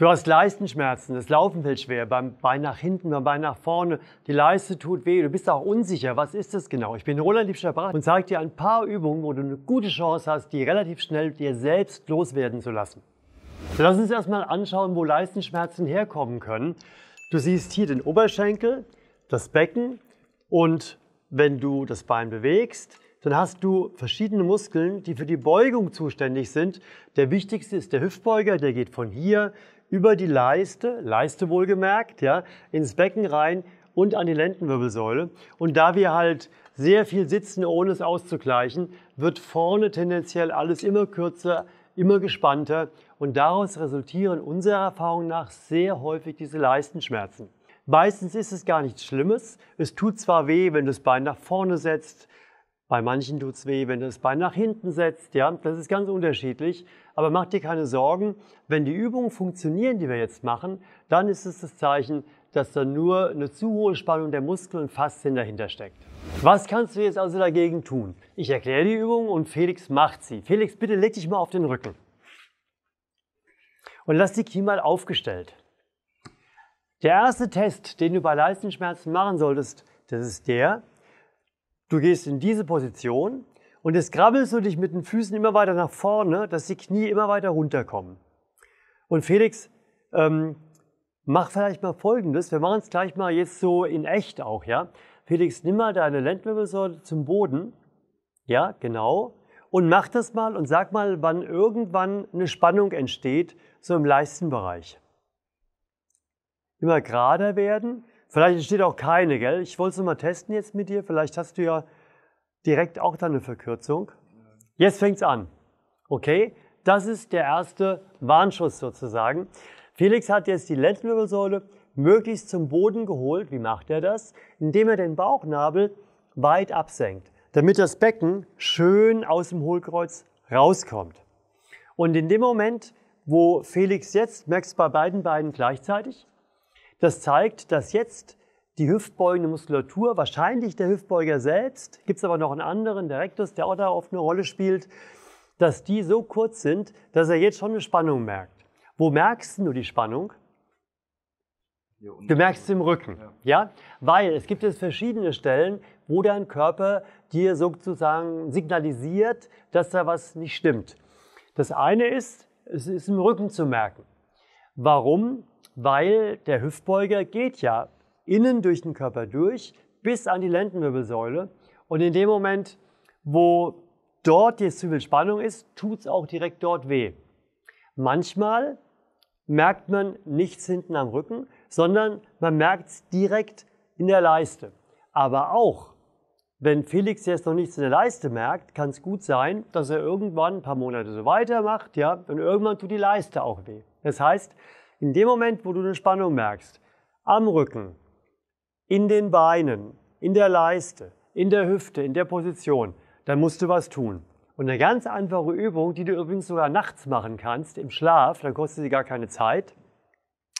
Du hast Leistenschmerzen, das Laufen fällt schwer, beim Bein nach hinten, beim Bein nach vorne, die Leiste tut weh, du bist auch unsicher, was ist das genau? Ich bin Roland Liebscher-Barth und zeige dir ein paar Übungen, wo du eine gute Chance hast, die relativ schnell dir selbst loswerden zu lassen. Lass uns erstmal anschauen, wo Leistenschmerzen herkommen können. Du siehst hier den Oberschenkel, das Becken und wenn du das Bein bewegst, dann hast du verschiedene Muskeln, die für die Beugung zuständig sind. Der wichtigste ist der Hüftbeuger, der geht von hier über die Leiste, Leiste wohlgemerkt, ja, ins Becken rein und an die Lendenwirbelsäule. Und da wir halt sehr viel sitzen, ohne es auszugleichen, wird vorne tendenziell alles immer kürzer, immer gespannter und daraus resultieren unserer Erfahrung nach sehr häufig diese Leistenschmerzen. Meistens ist es gar nichts Schlimmes. Es tut zwar weh, wenn du das Bein nach vorne setzt, bei manchen tut es weh, wenn du das Bein nach hinten setzt. Ja, das ist ganz unterschiedlich. Aber mach dir keine Sorgen. Wenn die Übungen funktionieren, die wir jetzt machen, dann ist es das Zeichen, dass da nur eine zu hohe Spannung der Muskeln und Faszien dahinter steckt. Was kannst du jetzt also dagegen tun? Ich erkläre die Übung und Felix macht sie. Felix, bitte leg dich mal auf den Rücken. Und lass die Knie mal aufgestellt. Der erste Test, den du bei Leistenschmerzen machen solltest, das ist der, Du gehst in diese Position und jetzt krabbelst du dich mit den Füßen immer weiter nach vorne, dass die Knie immer weiter runterkommen. Und Felix, ähm, mach vielleicht mal Folgendes. Wir machen es gleich mal jetzt so in echt auch, ja. Felix, nimm mal deine Lendenwirbelsäule zum Boden. Ja, genau. Und mach das mal und sag mal, wann irgendwann eine Spannung entsteht, so im Leistenbereich. Immer gerader werden Vielleicht entsteht auch keine, gell? Ich wollte es mal testen jetzt mit dir. Vielleicht hast du ja direkt auch dann eine Verkürzung. Jetzt fängt es an. Okay? Das ist der erste Warnschuss sozusagen. Felix hat jetzt die Lendenwirbelsäule möglichst zum Boden geholt. Wie macht er das? Indem er den Bauchnabel weit absenkt, damit das Becken schön aus dem Hohlkreuz rauskommt. Und in dem Moment, wo Felix jetzt, merkst du bei beiden Beinen gleichzeitig, das zeigt, dass jetzt die hüftbeugende Muskulatur, wahrscheinlich der Hüftbeuger selbst, gibt es aber noch einen anderen, der Rectus, der auch da oft eine Rolle spielt, dass die so kurz sind, dass er jetzt schon eine Spannung merkt. Wo merkst du die Spannung? Du merkst es im Rücken, ja. ja. Weil es gibt jetzt verschiedene Stellen, wo dein Körper dir sozusagen signalisiert, dass da was nicht stimmt. Das eine ist, es ist im Rücken zu merken. Warum? weil der Hüftbeuger geht ja innen durch den Körper durch bis an die Lendenwirbelsäule und in dem Moment, wo dort jetzt zu viel Spannung ist, tut es auch direkt dort weh. Manchmal merkt man nichts hinten am Rücken, sondern man merkt es direkt in der Leiste. Aber auch, wenn Felix jetzt noch nichts in der Leiste merkt, kann es gut sein, dass er irgendwann ein paar Monate so weitermacht, ja, und irgendwann tut die Leiste auch weh. Das heißt, in dem Moment, wo du eine Spannung merkst, am Rücken, in den Beinen, in der Leiste, in der Hüfte, in der Position, dann musst du was tun. Und eine ganz einfache Übung, die du übrigens sogar nachts machen kannst, im Schlaf, dann kostet sie gar keine Zeit.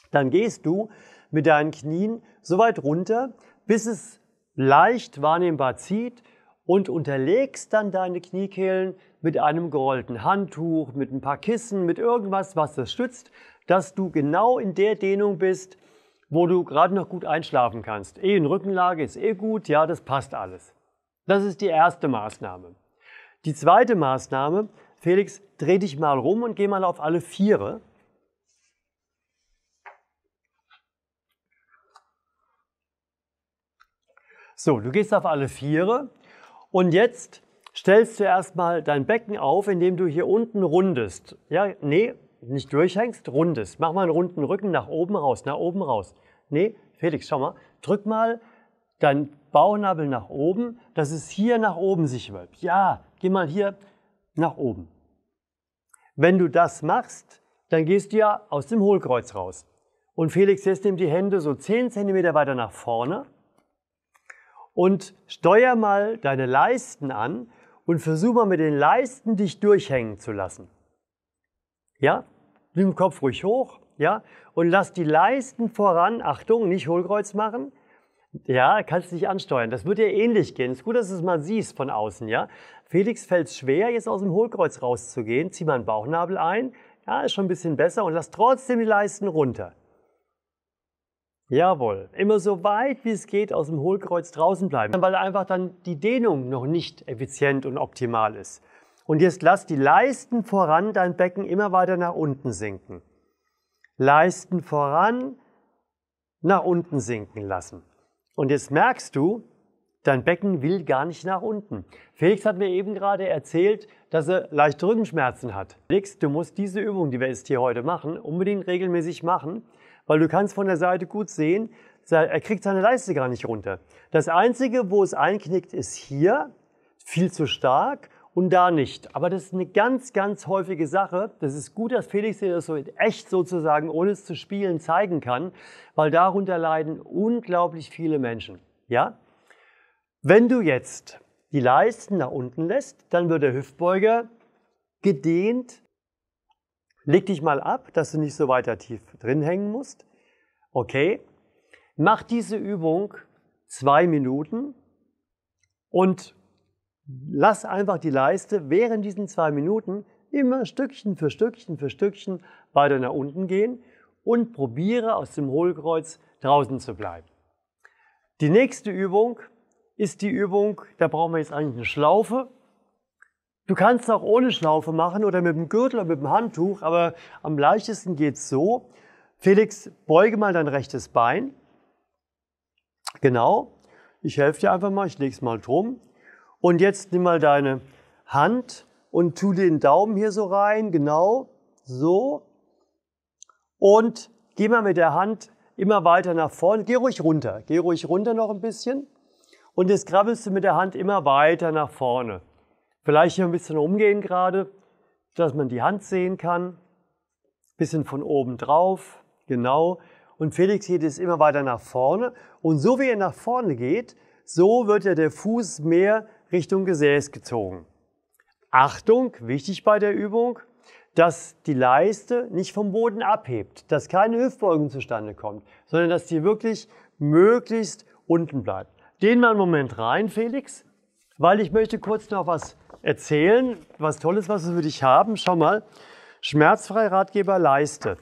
Dann gehst du mit deinen Knien so weit runter, bis es leicht wahrnehmbar zieht und unterlegst dann deine Kniekehlen mit einem gerollten Handtuch, mit ein paar Kissen, mit irgendwas, was das stützt, dass du genau in der Dehnung bist, wo du gerade noch gut einschlafen kannst. Eh in Rückenlage ist eh gut, ja, das passt alles. Das ist die erste Maßnahme. Die zweite Maßnahme, Felix, dreh dich mal rum und geh mal auf alle Viere. So, du gehst auf alle Viere und jetzt stellst du erstmal dein Becken auf, indem du hier unten rundest. Ja, nee, nicht durchhängst, rundes. Mach mal einen runden Rücken nach oben raus, nach oben raus. Nee, Felix, schau mal, drück mal deinen Bauchnabel nach oben, dass es hier nach oben sich wölbt. Ja, geh mal hier nach oben. Wenn du das machst, dann gehst du ja aus dem Hohlkreuz raus. Und Felix, jetzt nimm die Hände so 10 cm weiter nach vorne und steuer mal deine Leisten an und versuch mal mit den Leisten dich durchhängen zu lassen. Ja? nimm den Kopf ruhig hoch, ja, und lass die Leisten voran. Achtung, nicht Hohlkreuz machen. Ja, kannst dich ansteuern. Das wird dir ähnlich gehen. Es ist gut, dass du es mal siehst von außen, ja. Felix fällt es schwer, jetzt aus dem Hohlkreuz rauszugehen. Zieh mal einen Bauchnabel ein. Ja, ist schon ein bisschen besser und lass trotzdem die Leisten runter. Jawohl. Immer so weit, wie es geht, aus dem Hohlkreuz draußen bleiben, weil einfach dann die Dehnung noch nicht effizient und optimal ist. Und jetzt lass die Leisten voran dein Becken immer weiter nach unten sinken. Leisten voran, nach unten sinken lassen. Und jetzt merkst du, dein Becken will gar nicht nach unten. Felix hat mir eben gerade erzählt, dass er leichte Rückenschmerzen hat. Felix, du musst diese Übung, die wir jetzt hier heute machen, unbedingt regelmäßig machen, weil du kannst von der Seite gut sehen, er kriegt seine Leiste gar nicht runter. Das Einzige, wo es einknickt, ist hier, viel zu stark und da nicht. Aber das ist eine ganz, ganz häufige Sache. Das ist gut, dass Felix dir das so in echt sozusagen, ohne es zu spielen, zeigen kann, weil darunter leiden unglaublich viele Menschen. Ja? Wenn du jetzt die Leisten nach unten lässt, dann wird der Hüftbeuger gedehnt. Leg dich mal ab, dass du nicht so weiter tief drin hängen musst. Okay. Mach diese Übung zwei Minuten und lass einfach die Leiste während diesen zwei Minuten immer Stückchen für Stückchen für Stückchen weiter nach unten gehen und probiere aus dem Hohlkreuz draußen zu bleiben. Die nächste Übung ist die Übung, da brauchen wir jetzt eigentlich eine Schlaufe. Du kannst auch ohne Schlaufe machen oder mit dem Gürtel oder mit dem Handtuch, aber am leichtesten geht es so. Felix, beuge mal dein rechtes Bein. Genau. Ich helfe dir einfach mal, ich lege es mal drum. Und jetzt nimm mal deine Hand und tu den Daumen hier so rein, genau so. Und geh mal mit der Hand immer weiter nach vorne. Geh ruhig runter, geh ruhig runter noch ein bisschen. Und jetzt krabbelst du mit der Hand immer weiter nach vorne. Vielleicht hier ein bisschen umgehen gerade, dass man die Hand sehen kann. Bisschen von oben drauf, genau. Und Felix geht jetzt immer weiter nach vorne. Und so wie er nach vorne geht, so wird ja der Fuß mehr Richtung Gesäß gezogen. Achtung, wichtig bei der Übung, dass die Leiste nicht vom Boden abhebt, dass keine Hüftbeugung zustande kommt, sondern dass die wirklich möglichst unten bleibt. Den mal einen Moment rein, Felix, weil ich möchte kurz noch was erzählen, was Tolles, was wir für dich haben. Schau mal, schmerzfrei Ratgeber Leiste.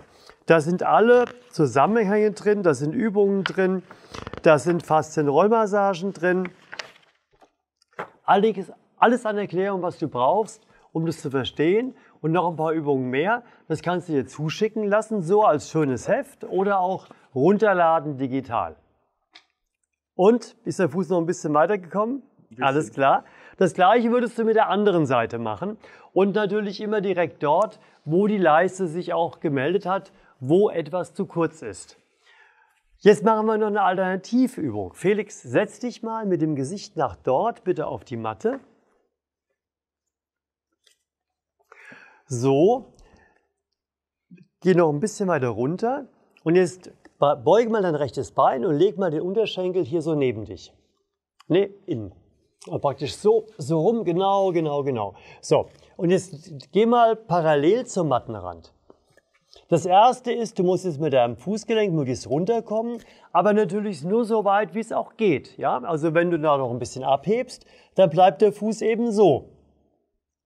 Da sind alle Zusammenhänge drin, da sind Übungen drin, da sind Faszien-Rollmassagen drin, alles, alles an Erklärung, was du brauchst, um das zu verstehen und noch ein paar Übungen mehr. Das kannst du dir zuschicken lassen, so als schönes Heft oder auch runterladen digital. Und ist der Fuß noch ein bisschen weitergekommen? Bisschen. Alles klar. Das gleiche würdest du mit der anderen Seite machen und natürlich immer direkt dort, wo die Leiste sich auch gemeldet hat, wo etwas zu kurz ist. Jetzt machen wir noch eine Alternativübung. Felix, setz dich mal mit dem Gesicht nach dort bitte auf die Matte. So, geh noch ein bisschen weiter runter und jetzt beuge mal dein rechtes Bein und leg mal den Unterschenkel hier so neben dich. Ne, innen. praktisch so, so rum, genau, genau, genau. So, und jetzt geh mal parallel zum Mattenrand. Das erste ist, du musst jetzt mit deinem Fußgelenk möglichst runterkommen, aber natürlich nur so weit, wie es auch geht. Ja, also wenn du da noch ein bisschen abhebst, dann bleibt der Fuß eben so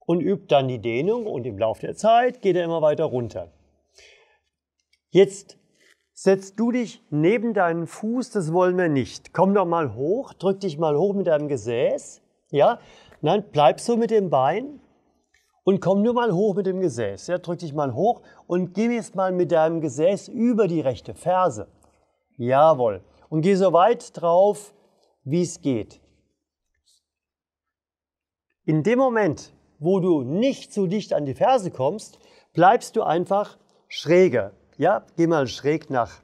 und übt dann die Dehnung und im Laufe der Zeit geht er immer weiter runter. Jetzt setzt du dich neben deinen Fuß, das wollen wir nicht. Komm doch mal hoch, drück dich mal hoch mit deinem Gesäß. Ja, nein, bleib so mit dem Bein und komm nur mal hoch mit dem Gesäß. Ja, drück dich mal hoch und geh jetzt mal mit deinem Gesäß über die rechte Ferse. Jawohl. Und geh so weit drauf, wie es geht. In dem Moment, wo du nicht zu dicht an die Ferse kommst, bleibst du einfach schräger. Ja, geh mal schräg nach,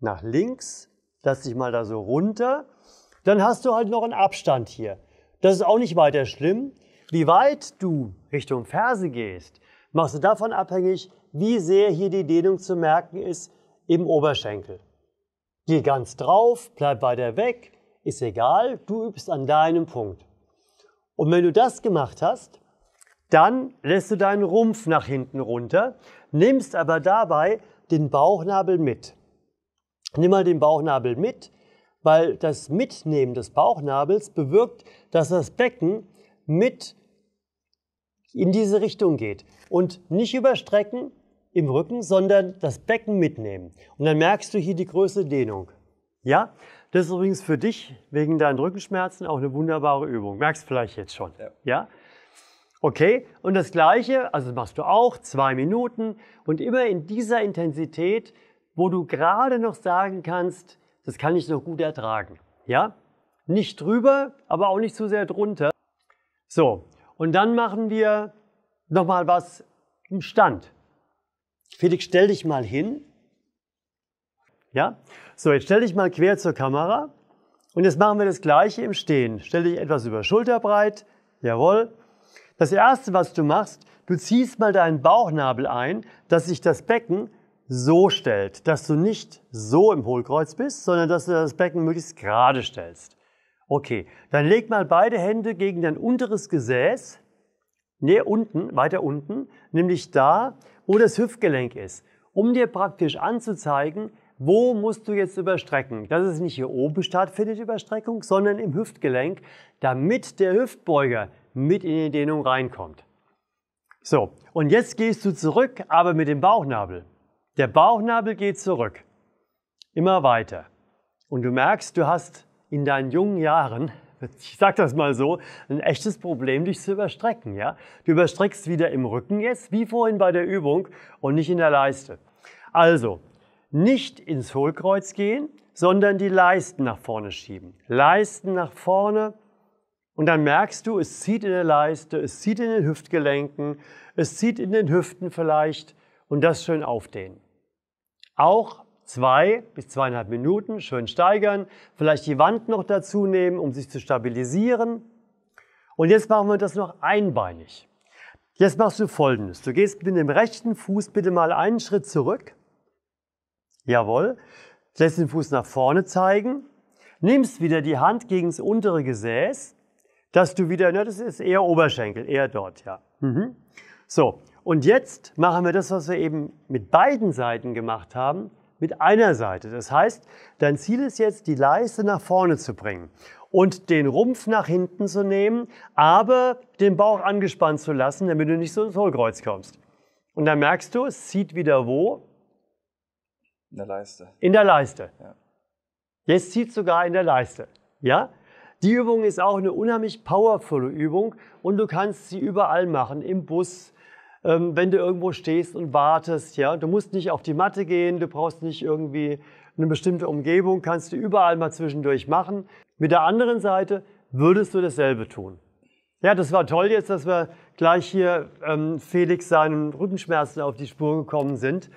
nach links, lass dich mal da so runter. Dann hast du halt noch einen Abstand hier. Das ist auch nicht weiter schlimm. Wie weit du Richtung Ferse gehst, machst du davon abhängig, wie sehr hier die Dehnung zu merken ist im Oberschenkel. Geh ganz drauf, bleib weiter weg, ist egal, du übst an deinem Punkt. Und wenn du das gemacht hast, dann lässt du deinen Rumpf nach hinten runter, nimmst aber dabei den Bauchnabel mit. Nimm mal den Bauchnabel mit, weil das Mitnehmen des Bauchnabels bewirkt, dass das Becken mit in diese Richtung geht. Und nicht überstrecken im Rücken, sondern das Becken mitnehmen. Und dann merkst du hier die größte Dehnung. Ja, das ist übrigens für dich wegen deinen Rückenschmerzen auch eine wunderbare Übung. Merkst vielleicht jetzt schon. Ja. ja? Okay, und das Gleiche, also das machst du auch zwei Minuten und immer in dieser Intensität, wo du gerade noch sagen kannst, das kann ich noch gut ertragen. Ja, nicht drüber, aber auch nicht zu sehr drunter. So, und dann machen wir nochmal was im Stand. Felix, stell dich mal hin. Ja? So, jetzt stell dich mal quer zur Kamera. Und jetzt machen wir das Gleiche im Stehen. Stell dich etwas über Schulterbreit. Jawohl. Das Erste, was du machst, du ziehst mal deinen Bauchnabel ein, dass sich das Becken so stellt, dass du nicht so im Hohlkreuz bist, sondern dass du das Becken möglichst gerade stellst. Okay, dann leg mal beide Hände gegen dein unteres Gesäß, näher unten, weiter unten, nämlich da, wo das Hüftgelenk ist, um dir praktisch anzuzeigen, wo musst du jetzt überstrecken. Dass es nicht hier oben stattfindet, Überstreckung, sondern im Hüftgelenk, damit der Hüftbeuger mit in die Dehnung reinkommt. So, und jetzt gehst du zurück, aber mit dem Bauchnabel. Der Bauchnabel geht zurück. Immer weiter. Und du merkst, du hast in deinen jungen Jahren, ich sage das mal so, ein echtes Problem, dich zu überstrecken, ja? Du überstreckst wieder im Rücken jetzt, wie vorhin bei der Übung und nicht in der Leiste. Also, nicht ins Hohlkreuz gehen, sondern die Leisten nach vorne schieben. Leisten nach vorne, und dann merkst du, es zieht in der Leiste, es zieht in den Hüftgelenken, es zieht in den Hüften vielleicht und das schön aufdehnen. Auch zwei bis zweieinhalb Minuten, schön steigern, vielleicht die Wand noch dazu nehmen, um sich zu stabilisieren. Und jetzt machen wir das noch einbeinig. Jetzt machst du folgendes. Du gehst mit dem rechten Fuß bitte mal einen Schritt zurück. Jawohl. Lässt den Fuß nach vorne zeigen. Nimmst wieder die Hand gegen das untere Gesäß, dass du wieder, na, ne, das ist eher Oberschenkel, eher dort, ja. Mhm. So. Und jetzt machen wir das, was wir eben mit beiden Seiten gemacht haben, mit einer Seite. Das heißt, dein Ziel ist jetzt, die Leiste nach vorne zu bringen und den Rumpf nach hinten zu nehmen, aber den Bauch angespannt zu lassen, damit du nicht so ins Hohlkreuz kommst. Und dann merkst du, es zieht wieder wo? In der Leiste. In der Leiste. Ja. Jetzt zieht sogar in der Leiste. Ja? Die Übung ist auch eine unheimlich powervolle Übung und du kannst sie überall machen, im Bus, ähm, wenn du irgendwo stehst und wartest. Ja? Du musst nicht auf die Matte gehen, du brauchst nicht irgendwie eine bestimmte Umgebung, kannst du überall mal zwischendurch machen. Mit der anderen Seite würdest du dasselbe tun. Ja, das war toll jetzt, dass wir gleich hier ähm, Felix seinen Rückenschmerzen auf die Spur gekommen sind.